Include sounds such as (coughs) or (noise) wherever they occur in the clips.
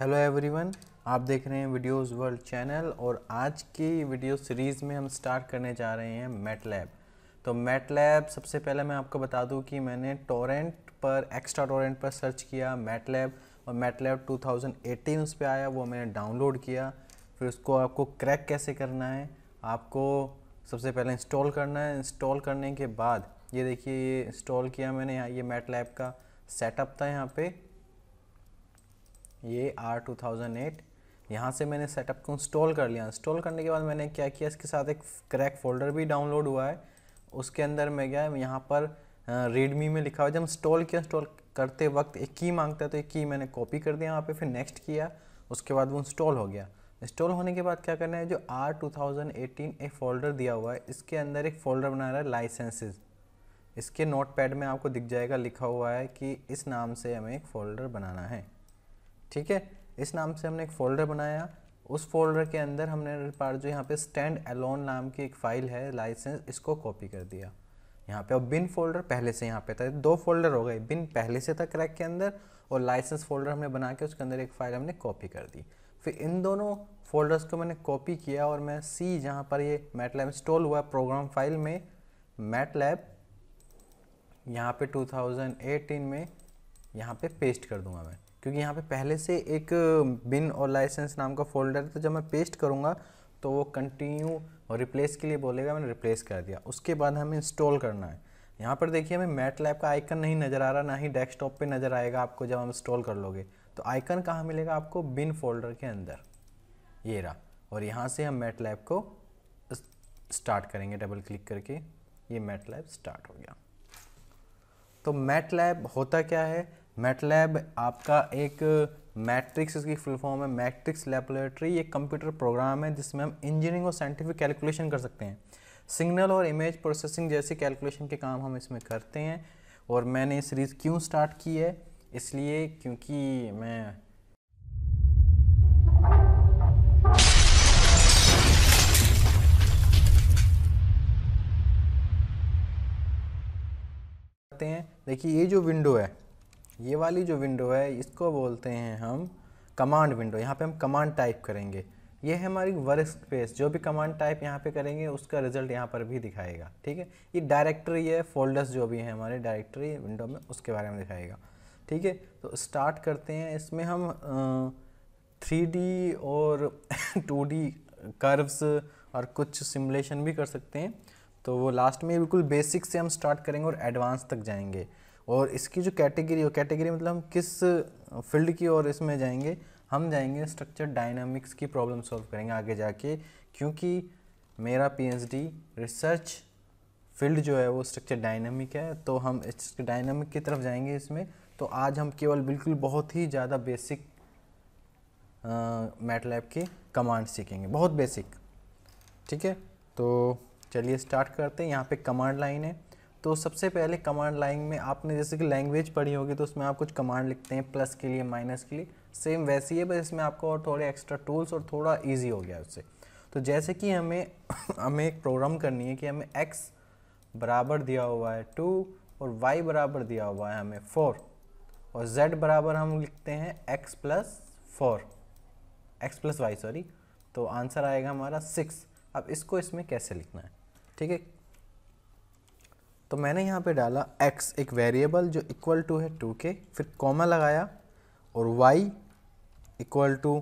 hello everyone आप देख रहे हैं वीडियोस वर्ल्ड चैनल और आज की वीडियो सीरीज़ में हम स्टार्ट करने जा रहे हैं मेट लैब तो मेट लैब सबसे पहले मैं आपको बता दूं कि मैंने टोरेंट पर एक्स्ट्रा टोरेंट पर सर्च किया मेट लैब और मेट लैब 2018 उस पर आया वो मैंने डाउनलोड किया फिर उसको आपको क्रैक कैसे करना है आपको सबसे पहले इंस्टॉल करना है इंस्टॉल करने के बाद ये देखिए ये इंस्टॉल किया मैंने यहाँ ये मेट लैब का सेटअप था यहाँ पर ये आर टू थाउजेंड एट यहाँ से मैंने सेटअप को इंस्टॉल कर लिया इंस्टॉल करने के बाद मैंने क्या किया इसके साथ एक क्रैक फोल्डर भी डाउनलोड हुआ है उसके अंदर मैं गया यहाँ पर रेडमी में लिखा हुआ जब इंस्टॉल किया इंस्टॉल करते वक्त एक की मांगता है तो एक की मैंने कॉपी कर दिया यहाँ पे फिर नेक्स्ट किया उसके बाद वो इंस्टॉल हो गया इंस्टॉल होने के बाद क्या करना है जो आर टू एक फ़ोल्डर दिया हुआ है इसके अंदर एक फ़ोल्डर बना रहा है लाइसेंसेज इसके नोट पैड में आपको दिख जाएगा लिखा हुआ है कि इस नाम से हमें एक फ़ोल्डर बनाना है ठीक है इस नाम से हमने एक फ़ोल्डर बनाया उस फोल्डर के अंदर हमने पार जो यहाँ पे स्टैंड एलोन नाम की एक फ़ाइल है लाइसेंस इसको कॉपी कर दिया यहाँ पे और बिन फोल्डर पहले से यहाँ पे था दो फोल्डर हो गए बिन पहले से था क्रैक के अंदर और लाइसेंस फोल्डर हमने बना के उसके अंदर एक फ़ाइल हमने कॉपी कर दी फिर इन दोनों फोल्डर्स को मैंने कॉपी किया और मैं सी जहाँ पर ये मैट लैब इंस्टॉल हुआ प्रोग्राम फाइल में मैट लैब यहाँ पे 2018 में यहाँ पे पेस्ट कर दूंगा मैं क्योंकि यहाँ पे पहले से एक बिन और लाइसेंस नाम का फोल्डर है तो जब मैं पेस्ट करूँगा तो वो कंटिन्यू और रिप्लेस के लिए बोलेगा मैंने रिप्लेस कर दिया उसके बाद हमें इंस्टॉल करना है यहाँ पर देखिए हमें मैट लैब का आइकन नहीं नज़र आ रहा ना ही डेस्कटॉप पे नज़र आएगा आपको जब हम इंस्टॉल कर लोगे तो आइकन कहाँ मिलेगा आपको बिन फोल्डर के अंदर ये रहा और यहाँ से हम मैट लैब को स्टार्ट करेंगे डबल क्लिक करके ये मैट लैब स्टार्ट हो गया तो मैट लैब होता क्या है मेटलैब आपका एक मैट्रिक्स इसकी फुल फॉर्म है मैट्रिक्स लेबोरेटरी ये कंप्यूटर प्रोग्राम है जिसमें हम इंजीनियरिंग और साइंटिफिक कैलकुलेशन कर सकते हैं सिग्नल और इमेज प्रोसेसिंग जैसे कैलकुलेशन के काम हम इसमें करते हैं और मैंने ये सीरीज़ क्यों स्टार्ट की है इसलिए क्योंकि मैं देखिए ये जो विंडो है ये वाली जो विंडो है इसको बोलते हैं हम कमांड विंडो यहाँ पे हम कमांड टाइप करेंगे ये है हमारी वर्क स्पेस जो भी कमांड टाइप यहाँ पे करेंगे उसका रिजल्ट यहाँ पर भी दिखाएगा ठीक है ये डायरेक्टरी है फोल्डर्स जो भी हैं हमारे डायरेक्टरी विंडो में उसके बारे में दिखाएगा ठीक है तो स्टार्ट करते हैं इसमें हम थ्री डी और टू डी कर्व्स और कुछ सिमुलेशन भी कर सकते हैं तो वो लास्ट में बिल्कुल बेसिक से हम स्टार्ट करेंगे और एडवांस तक जाएंगे और इसकी जो कैटेगरी हो कैटेगरी मतलब हम किस फील्ड की ओर इसमें जाएंगे हम जाएंगे स्ट्रक्चर डायनामिक्स की प्रॉब्लम सॉल्व करेंगे आगे जाके क्योंकि मेरा पीएचडी रिसर्च फील्ड जो है वो स्ट्रक्चर डायनामिक है तो हम डायनामिक की तरफ जाएंगे इसमें तो आज हम केवल बिल्कुल बहुत ही ज़्यादा बेसिक मैटलैब के कमांड सीखेंगे बहुत बेसिक ठीक है तो चलिए स्टार्ट करते हैं यहाँ पे कमांड लाइन है तो सबसे पहले कमांड लाइन में आपने जैसे कि लैंग्वेज पढ़ी होगी तो उसमें आप कुछ कमांड लिखते हैं प्लस के लिए माइनस के लिए सेम वैसी है बस इसमें आपको और थोड़े एक्स्ट्रा टूल्स और थोड़ा ईजी हो गया उससे तो जैसे कि हमें (coughs) हमें एक प्रोग्राम करनी है कि हमें एक्स बराबर दिया हुआ है टू और वाई बराबर दिया हुआ है हमें फोर और जेड बराबर हम लिखते हैं X plus four X plus Y sorry तो आंसर आएगा हमारा सिक्स अब इसको इसमें कैसे लिखना है ठीक है तो मैंने यहाँ पे डाला x एक वेरिएबल जो इक्वल टू है टू के फिर कॉमा लगाया और y इक्वल टू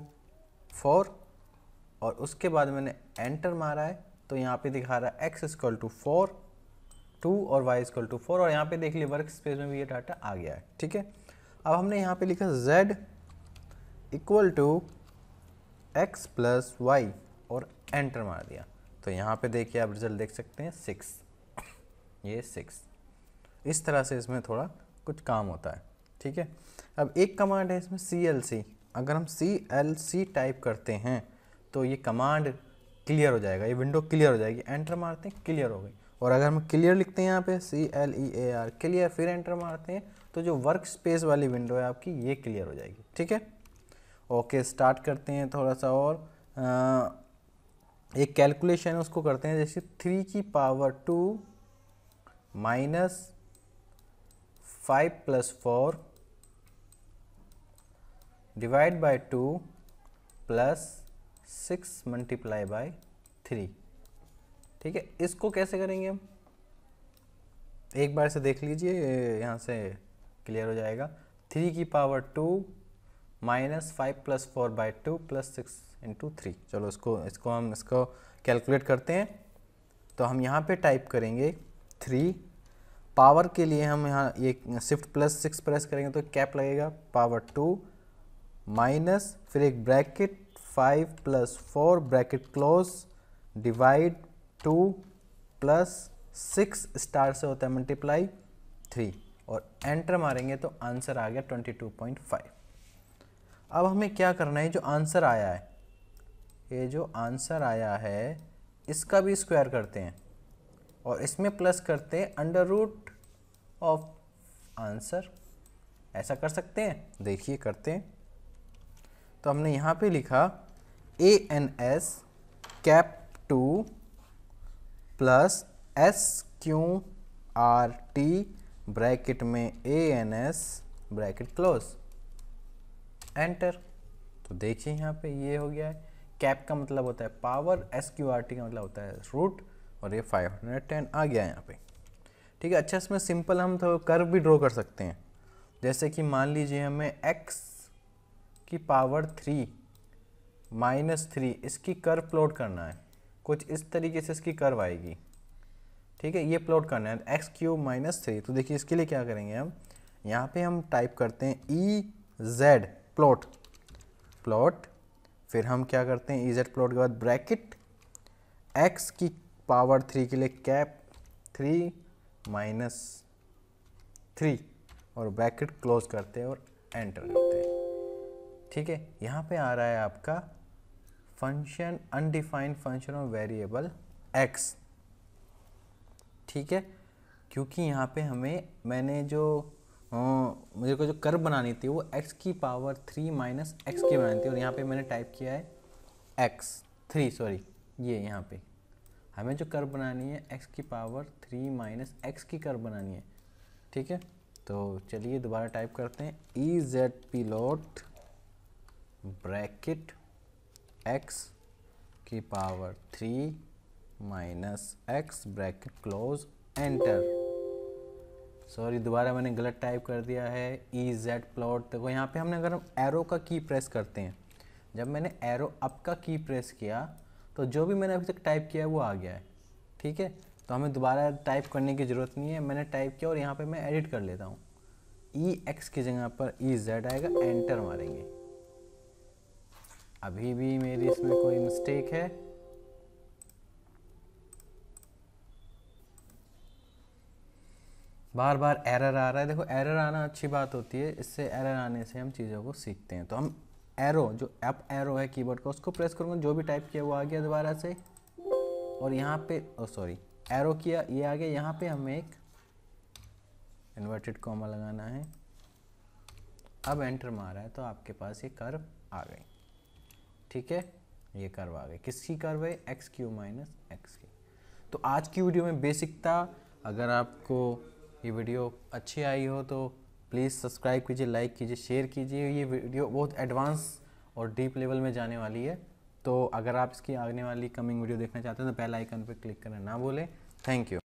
फोर और उसके बाद मैंने एंटर मारा है तो यहाँ पे दिखा रहा है x equal to four two और y इक्वल टू फोर और यहाँ पे देख लिया वर्क स्पेस में भी ये डाटा आ गया है ठीक है अब हमने यहाँ पे लिखा z equal to X plus Y और एंटर मार दिया तो यहाँ पे देखिए आप रिजल्ट देख सकते हैं सिक्स ये सिक्स इस तरह से इसमें थोड़ा कुछ काम होता है ठीक है अब एक कमांड है इसमें सी एल सी अगर हम सी एल सी टाइप करते हैं तो ये कमांड क्लियर हो जाएगा ये विंडो क्लियर हो जाएगी एंटर मारते हैं क्लियर हो गई और अगर हम क्लियर लिखते हैं यहाँ पे C L E A R clear फिर एंटर मारते हैं तो जो वर्क स्पेस वाली विंडो है आपकी ये क्लियर हो जाएगी ठीक है ओके स्टार्ट करते हैं थोड़ा सा और आ, एक कैलकुलेशन उसको करते हैं जैसे थ्री की power two minus five plus four divide by two plus six multiply by three ठीक है इसको कैसे करेंगे हम एक बार से देख लीजिए यहाँ से क्लियर हो जाएगा थ्री की power two minus five plus four by two plus six into three चलो इसको इसको हम इसको कैलकुलेट करते हैं तो हम यहाँ पे टाइप करेंगे थ्री पावर के लिए हम यहाँ ये शिफ्ट प्लस सिक्स प्रेस करेंगे तो कैप लगेगा पावर टू माइनस फिर एक bracket five plus four bracket close divide two plus six star से होता है मल्टीप्लाई थ्री और एंटर मारेंगे तो आंसर आ गया ट्वेंटी टू पॉइंट फाइव अब हमें क्या करना है जो आंसर आया है ये जो आंसर आया है इसका भी स्क्वायर करते हैं और इसमें प्लस करते हैं अंडर रूट ऑफ आंसर ऐसा कर सकते हैं देखिए करते हैं तो हमने यहाँ पे लिखा A N S cap two plus S Q R T bracket में A N S bracket close enter तो देखिए यहाँ पे ये हो गया है कैप का मतलब होता है power S Q R T का मतलब होता है रूट और ये 510 आ गया यहाँ पे ठीक है अच्छा इसमें सिंपल हम तो कर्व भी ड्रॉ कर सकते हैं जैसे कि मान लीजिए हमें x की पावर थ्री माइनस थ्री इसकी कर्व प्लॉट करना है कुछ इस तरीके से इसकी कर्व आएगी ठीक है ये प्लॉट करना है एक्स क्यूब माइनस थ्री तो देखिए इसके लिए क्या करेंगे हम यहाँ पे हम टाइप करते हैं ई जेड प्लॉट प्लॉट फिर हम क्या करते हैं ई जेड प्लॉट के बाद ब्रैकेट एक्स की पावर थ्री के लिए कैप थ्री माइनस थ्री और ब्रैकेट क्लोज करते हैं और एंटर करते हैं ठीक है यहाँ पे आ रहा है आपका function undefined function of variable X ठीक है क्योंकि यहाँ पे हमें मैंने जो मुझे को जो कर्व बनानी थी वो एक्स की पावर थ्री माइनस एक्स की बनानी थी और यहाँ पे मैंने टाइप किया है एक्स थ्री सॉरी ये यहाँ पे हमें जो कर बनानी है एक्स की पावर थ्री माइनस एक्स की कर बनानी है ठीक है तो चलिए दोबारा टाइप करते हैं E Z plot bracket X की power three minus X bracket close enter sorry दोबारा मैंने गलत टाइप कर दिया है ई जेड प्लॉट देखो यहाँ पे हमने अगर हम एरो का की प्रेस करते हैं जब मैंने एरो अप का की प्रेस किया तो जो भी मैंने अभी तक टाइप किया है वो आ गया है ठीक है तो हमें दोबारा टाइप करने की ज़रूरत नहीं है मैंने टाइप किया और यहाँ पे मैं एडिट कर लेता हूँ ई e एक्स की जगह पर ई e जेड आएगा एंटर मारेंगे अभी भी मेरी इसमें कोई मिस्टेक है बार बार एरर आ रहा है देखो एरर आना अच्छी बात होती है इससे एरर आने से हम चीज़ों को सीखते हैं तो हम एरो जो एप एरो है कीबोर्ड का उसको प्रेस करूँगा जो भी टाइप किया वो आ गया दोबारा से और यहाँ पे ओ सॉरी एरो किया ये आ गया यहाँ पे हमें एक इन्वर्टेड कॉमा लगाना है अब एंटर मारा है तो आपके पास ये कर्व आ गई ठीक है ये कर्व आ गई किसकी कर्व है एक्स क्यू माइनस एक्स की तो आज की वीडियो में बेसिक था अगर आपको ये वीडियो अच्छी आई हो तो प्लीज़ सब्सक्राइब कीजिए लाइक कीजिए शेयर कीजिए ये वीडियो बहुत एडवांस और डीप लेवल में जाने वाली है तो अगर आप इसकी आने वाली कमिंग वीडियो देखना चाहते हैं तो बेल आइकन पर क्लिक करना ना भूलें थैंक यू